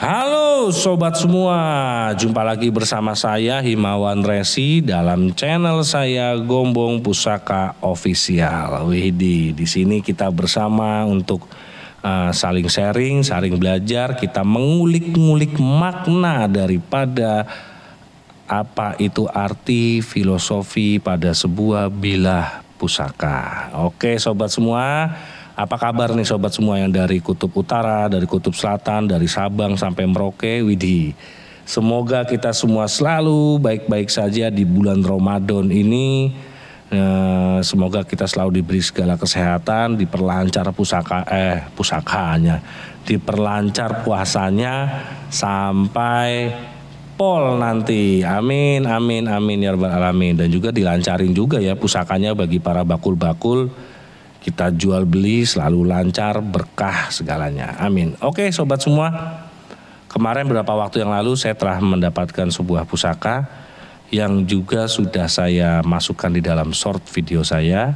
Halo sobat semua, jumpa lagi bersama saya Himawan Resi dalam channel saya Gombong Pusaka Official. Widi, di sini kita bersama untuk uh, saling sharing, saling belajar, kita mengulik-ngulik makna daripada apa itu arti filosofi pada sebuah bilah pusaka. Oke sobat semua, apa kabar nih sobat semua yang dari kutub utara, dari kutub selatan, dari Sabang sampai Merauke, Widhi. Semoga kita semua selalu baik-baik saja di bulan Ramadan ini. Eh, semoga kita selalu diberi segala kesehatan, diperlancar pusaka eh pusakanya, diperlancar puasanya sampai pol nanti. Amin, amin, amin ya rabbal alamin. Dan juga dilancarin juga ya pusakanya bagi para bakul-bakul kita jual beli selalu lancar, berkah segalanya. Amin. Oke, sobat semua. Kemarin beberapa waktu yang lalu saya telah mendapatkan sebuah pusaka yang juga sudah saya masukkan di dalam short video saya.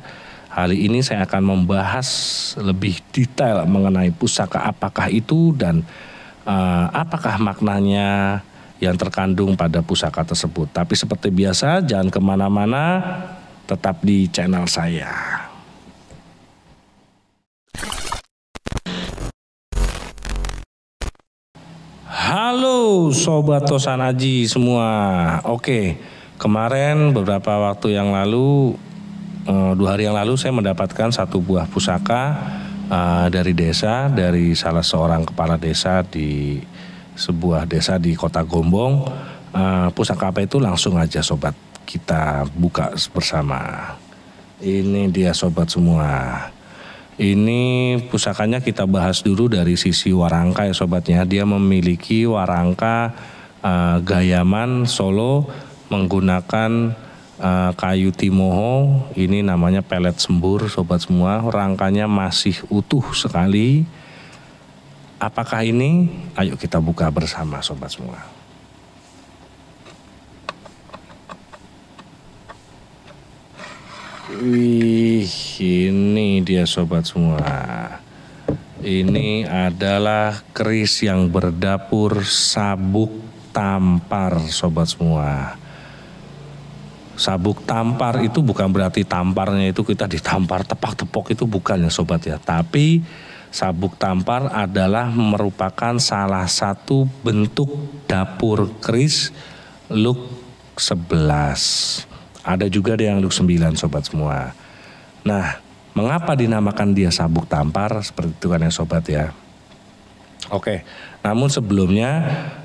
Hari ini saya akan membahas lebih detail mengenai pusaka apakah itu dan uh, apakah maknanya yang terkandung pada pusaka tersebut. Tapi seperti biasa jangan kemana-mana, tetap di channel saya. sobat Tosan Aji semua. Oke, kemarin beberapa waktu yang lalu, eh, dua hari yang lalu saya mendapatkan satu buah pusaka eh, dari desa, dari salah seorang kepala desa di sebuah desa di kota Gombong. Eh, pusaka apa itu langsung aja sobat kita buka bersama. Ini dia sobat semua. Ini pusakanya kita bahas dulu dari sisi warangka ya sobatnya. Dia memiliki warangka uh, Gayaman Solo menggunakan uh, kayu timoho. Ini namanya pelet sembur sobat semua. Rangkanya masih utuh sekali. Apakah ini? Ayo kita buka bersama sobat semua. Wih, ini dia sobat semua. Ini adalah keris yang berdapur sabuk tampar sobat semua. Sabuk tampar itu bukan berarti tamparnya itu kita ditampar tepak-tepok itu bukan ya sobat ya. Tapi sabuk tampar adalah merupakan salah satu bentuk dapur keris look 11. Ada juga yang Luke 9 sobat semua. Nah, mengapa dinamakan dia sabuk tampar seperti itu kan ya sobat ya. Oke, namun sebelumnya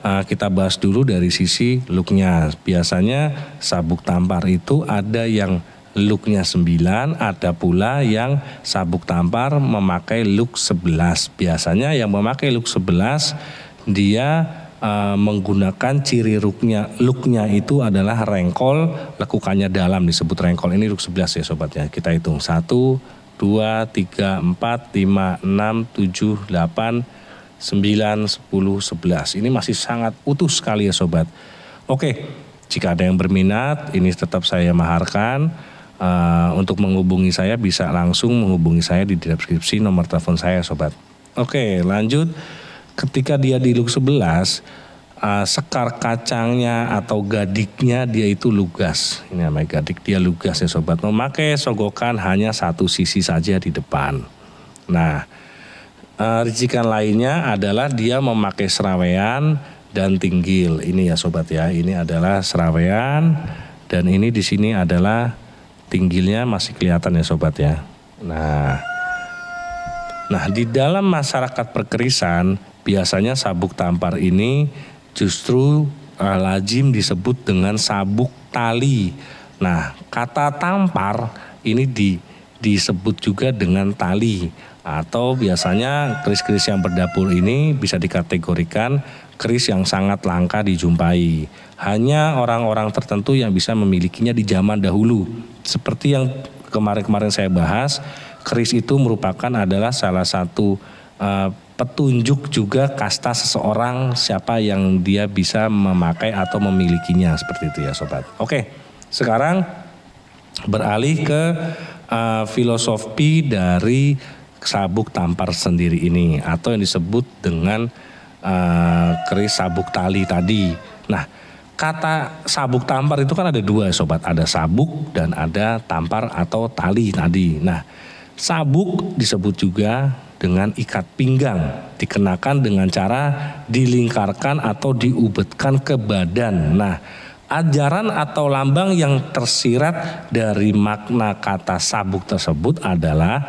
eh, kita bahas dulu dari sisi looknya. Biasanya sabuk tampar itu ada yang looknya 9, ada pula yang sabuk tampar memakai look 11. Biasanya yang memakai look 11 dia uh, menggunakan ciri ruknya looknya itu adalah rengkol lekukannya dalam disebut rengkol ini ruk 11 ya sobatnya kita hitung 1 2 3 4 5 6 7 8 9 10 11 ini masih sangat utuh sekali ya sobat oke jika ada yang berminat ini tetap saya maharkan Uh, untuk menghubungi saya bisa langsung menghubungi saya di deskripsi nomor telepon saya sobat. Oke okay, lanjut ketika dia di look 11 uh, sekar kacangnya atau gadiknya dia itu lugas. Ini namanya gadik dia lugas ya sobat. Memakai sogokan hanya satu sisi saja di depan. Nah, uh, eh, ricikan lainnya adalah dia memakai serawean dan tinggil. Ini ya sobat ya, ini adalah serawean dan ini di sini adalah tinggilnya masih kelihatan ya sobat ya. Nah, Nah, di dalam masyarakat perkerisan, biasanya sabuk tampar ini justru uh, lazim disebut dengan sabuk tali. Nah, kata tampar ini di, disebut juga dengan tali atau biasanya keris-keris yang berdapur ini bisa dikategorikan keris yang sangat langka dijumpai. Hanya orang-orang tertentu yang bisa memilikinya di zaman dahulu. Seperti yang kemarin-kemarin saya bahas, keris itu merupakan adalah salah satu uh, petunjuk juga kasta seseorang siapa yang dia bisa memakai atau memilikinya seperti itu ya sobat. Oke, sekarang beralih ke uh, filosofi dari sabuk tampar sendiri ini atau yang disebut dengan uh, eh, keris sabuk tali tadi. Nah, kata sabuk tampar itu kan ada dua ya, sobat, ada sabuk dan ada tampar atau tali tadi. Nah, Sabuk disebut juga dengan ikat pinggang, dikenakan dengan cara dilingkarkan atau diubetkan ke badan. Nah, ajaran atau lambang yang tersirat dari makna kata sabuk tersebut adalah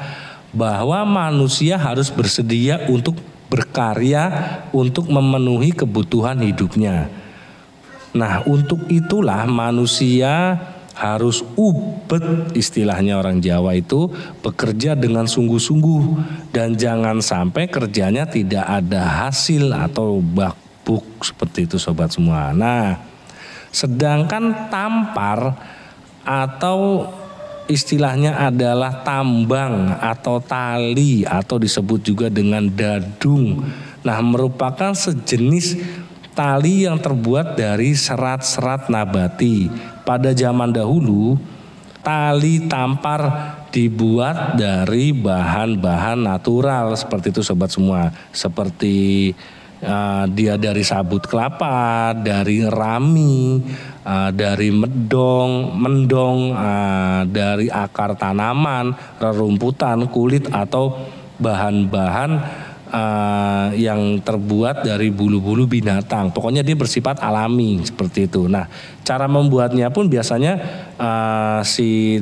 bahwa manusia harus bersedia untuk berkarya untuk memenuhi kebutuhan hidupnya. Nah, untuk itulah manusia harus ubet istilahnya orang Jawa itu bekerja dengan sungguh-sungguh dan jangan sampai kerjanya tidak ada hasil atau bakbuk seperti itu sobat semua. Nah, sedangkan tampar atau istilahnya adalah tambang atau tali atau disebut juga dengan dadung. Nah, merupakan sejenis tali yang terbuat dari serat-serat nabati pada zaman dahulu tali tampar dibuat dari bahan-bahan natural seperti itu sobat semua seperti uh, dia dari sabut kelapa dari rami uh, dari medong mendong uh, dari akar tanaman rerumputan kulit atau bahan-bahan Eh, yang terbuat dari bulu-bulu binatang. Pokoknya dia bersifat alami seperti itu. Nah, cara membuatnya pun biasanya uh, si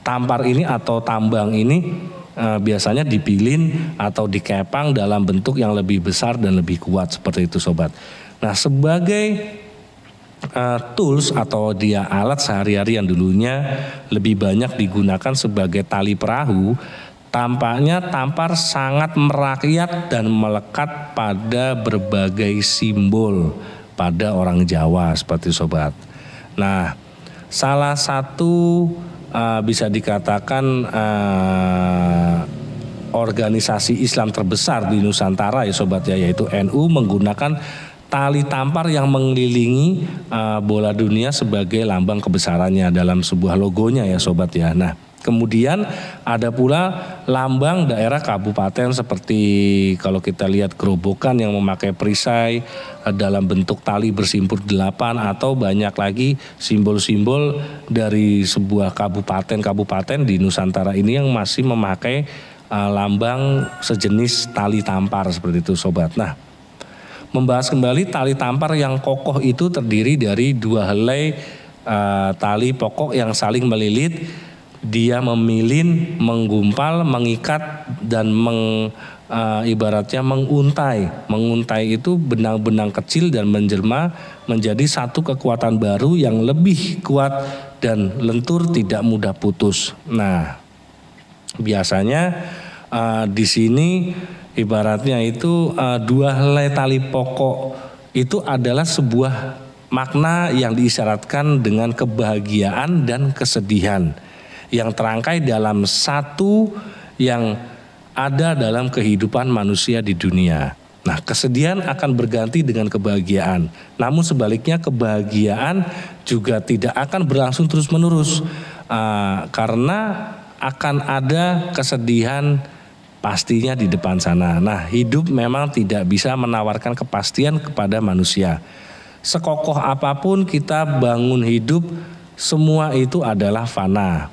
tampar ini atau tambang ini uh, biasanya dipilin atau dikepang dalam bentuk yang lebih besar dan lebih kuat seperti itu sobat. Nah, sebagai uh, tools atau dia alat sehari-hari yang dulunya lebih banyak digunakan sebagai tali perahu Tampaknya tampar sangat merakyat dan melekat pada berbagai simbol pada orang Jawa seperti sobat. Nah, salah satu uh, bisa dikatakan uh, organisasi Islam terbesar di Nusantara ya sobat ya yaitu NU menggunakan tali tampar yang mengelilingi uh, bola dunia sebagai lambang kebesarannya dalam sebuah logonya ya sobat ya. Nah, Kemudian ada pula lambang daerah kabupaten seperti kalau kita lihat gerobokan yang memakai perisai eh, dalam bentuk tali bersimpur delapan atau banyak lagi simbol-simbol dari sebuah kabupaten-kabupaten di Nusantara ini yang masih memakai eh, lambang sejenis tali tampar seperti itu sobat. Nah, membahas kembali tali tampar yang kokoh itu terdiri dari dua helai uh, tali pokok yang saling melilit dia memilin, menggumpal, mengikat dan meng uh, ibaratnya menguntai. Menguntai itu benang-benang kecil dan menjelma menjadi satu kekuatan baru yang lebih kuat dan lentur tidak mudah putus. Nah, biasanya uh, di sini ibaratnya itu uh, dua helai tali pokok itu adalah sebuah makna yang diisyaratkan dengan kebahagiaan dan kesedihan yang terangkai dalam satu yang ada dalam kehidupan manusia di dunia. Nah, kesedihan akan berganti dengan kebahagiaan. Namun sebaliknya kebahagiaan juga tidak akan berlangsung terus-menerus uh, karena akan ada kesedihan pastinya di depan sana. Nah, hidup memang tidak bisa menawarkan kepastian kepada manusia. Sekokoh apapun kita bangun hidup, semua itu adalah fana.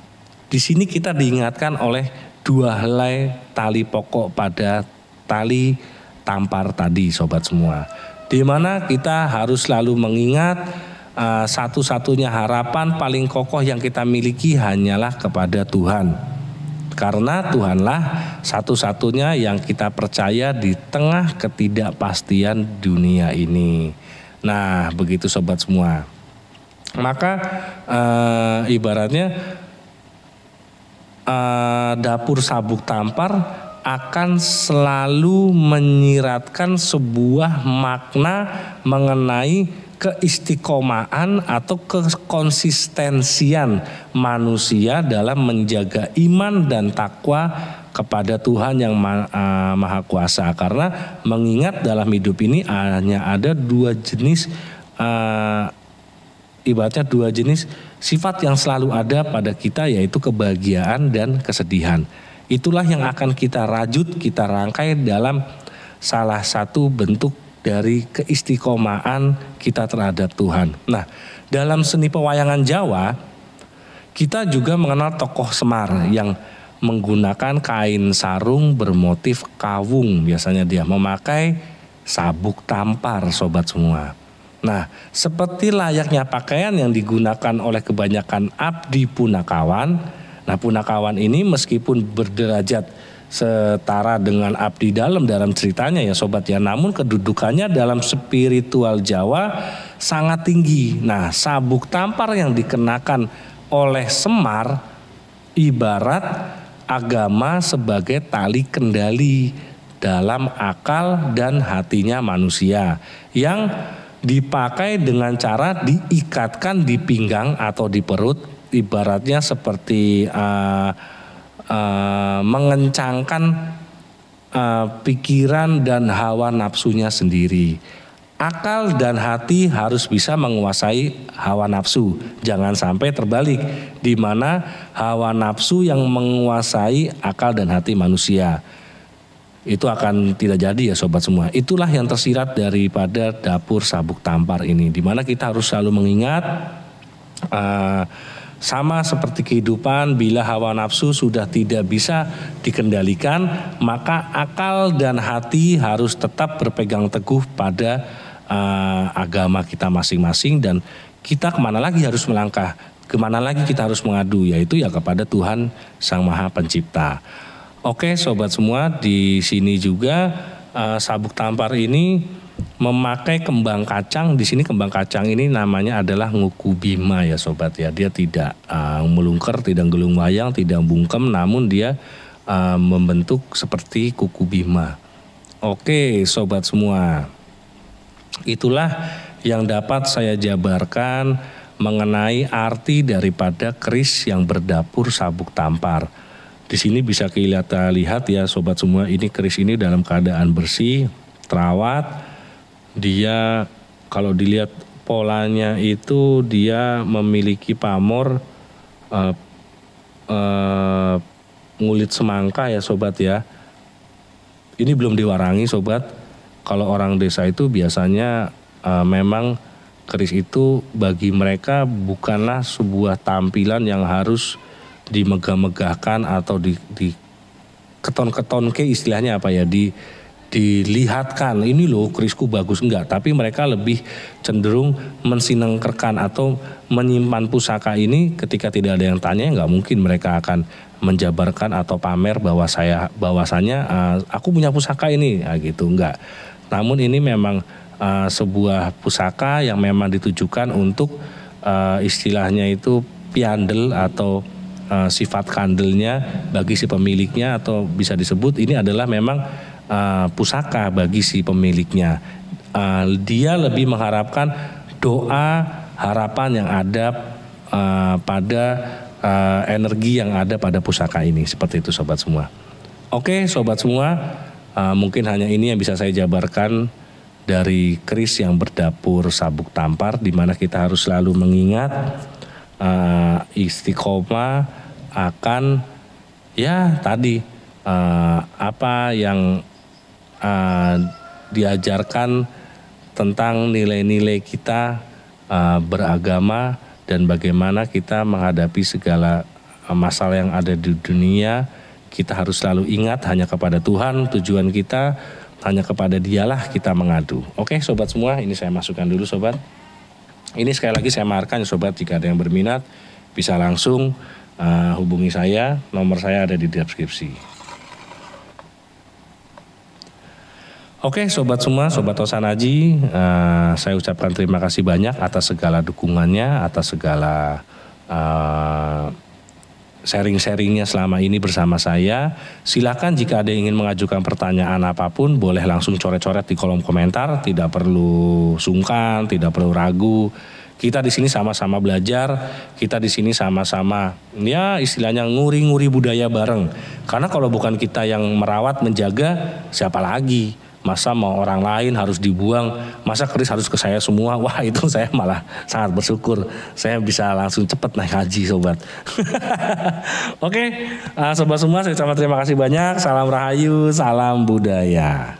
Di sini kita diingatkan oleh dua helai tali pokok pada tali tampar tadi sobat semua. Di mana kita harus selalu mengingat uh, satu-satunya harapan paling kokoh yang kita miliki hanyalah kepada Tuhan. Karena Tuhanlah satu-satunya yang kita percaya di tengah ketidakpastian dunia ini. Nah, begitu sobat semua. Maka e, ibaratnya Eh, dapur sabuk tampar akan selalu menyiratkan sebuah makna mengenai keistikomaan atau kekonsistensian manusia dalam menjaga iman dan takwa kepada Tuhan yang ma uh, maha kuasa karena mengingat dalam hidup ini hanya ada dua jenis uh, ibaratnya dua jenis Sifat yang selalu ada pada kita yaitu kebahagiaan dan kesedihan. Itulah yang akan kita rajut, kita rangkai dalam salah satu bentuk dari keistiqomahan kita terhadap Tuhan. Nah, dalam seni pewayangan Jawa, kita juga mengenal tokoh Semar yang menggunakan kain sarung bermotif kawung biasanya dia memakai sabuk tampar sobat semua. Nah, seperti layaknya pakaian yang digunakan oleh kebanyakan abdi punakawan, nah punakawan ini meskipun berderajat setara dengan abdi dalam dalam ceritanya ya sobat ya, namun kedudukannya dalam spiritual Jawa sangat tinggi. Nah, sabuk tampar yang dikenakan oleh Semar ibarat agama sebagai tali kendali dalam akal dan hatinya manusia yang dipakai dengan cara diikatkan di pinggang atau di perut ibaratnya seperti uh, uh, mengencangkan uh, pikiran dan hawa nafsunya sendiri. Akal dan hati harus bisa menguasai hawa nafsu. Jangan sampai terbalik di mana hawa nafsu yang menguasai akal dan hati manusia itu akan tidak jadi ya sobat semua. Itulah yang tersirat daripada dapur sabuk tampar ini, dimana kita harus selalu mengingat uh, sama seperti kehidupan, bila hawa nafsu sudah tidak bisa dikendalikan, maka akal dan hati harus tetap berpegang teguh pada uh, agama kita masing-masing dan kita kemana lagi harus melangkah, kemana lagi kita harus mengadu, yaitu ya kepada Tuhan Sang Maha Pencipta. Oke, sobat semua, di sini juga uh, sabuk tampar ini memakai kembang kacang. Di sini kembang kacang ini namanya adalah nguku bima ya sobat ya. Dia tidak uh, melungker, tidak gelung wayang, tidak bungkem, namun dia uh, membentuk seperti kuku bima. Oke, sobat semua. Itulah yang dapat saya jabarkan mengenai arti daripada keris yang berdapur sabuk tampar. Di sini bisa kita lihat ya sobat semua ini keris ini dalam keadaan bersih, terawat. Dia kalau dilihat polanya itu dia memiliki pamor uh, uh, ngulit semangka ya sobat ya. Ini belum diwarangi sobat. Kalau orang desa itu biasanya uh, memang keris itu bagi mereka bukanlah sebuah tampilan yang harus dimegah-megahkan atau di, di keton-keton ke istilahnya apa ya di dilihatkan ini loh Krisku bagus enggak tapi mereka lebih cenderung mensinengkerkan atau menyimpan pusaka ini ketika tidak ada yang tanya enggak mungkin mereka akan menjabarkan atau pamer bahwa saya bahwasanya uh, ah, aku punya pusaka ini nah, gitu enggak namun ini memang uh, sebuah pusaka yang memang ditujukan untuk uh, istilahnya itu piandel atau uh, sifat kandelnya bagi si pemiliknya atau bisa disebut ini adalah memang uh, pusaka bagi si pemiliknya. Uh, dia lebih mengharapkan doa harapan yang ada uh, pada uh, energi yang ada pada pusaka ini seperti itu sobat semua. Oke sobat semua uh, mungkin hanya ini yang bisa saya jabarkan dari keris yang berdapur sabuk tampar di mana kita harus selalu mengingat uh, istiqomah akan ya tadi uh, apa yang uh, diajarkan tentang nilai-nilai kita uh, beragama dan bagaimana kita menghadapi segala masalah yang ada di dunia. Kita harus selalu ingat hanya kepada Tuhan tujuan kita, hanya kepada Dialah kita mengadu. Oke, sobat semua, ini saya masukkan dulu sobat. Ini sekali lagi saya markan sobat jika ada yang berminat bisa langsung uh, hubungi saya, nomor saya ada di deskripsi. Oke, sobat semua, sobat Osan uh, eh, saya ucapkan terima kasih banyak atas segala dukungannya, atas segala uh, sharing-sharingnya selama ini bersama saya. Silakan jika ada yang ingin mengajukan pertanyaan apapun, boleh langsung coret-coret di kolom komentar, tidak perlu sungkan, tidak perlu ragu kita di sini sama-sama belajar, kita di sini sama-sama ya istilahnya nguri-nguri budaya bareng. Karena kalau bukan kita yang merawat, menjaga, siapa lagi? Masa mau orang lain harus dibuang, masa keris harus ke saya semua. Wah, itu saya malah sangat bersyukur. Saya bisa langsung cepat naik haji, sobat. Oke, okay. uh, eh, sobat semua saya ucapkan terima kasih banyak. Salam rahayu, salam budaya.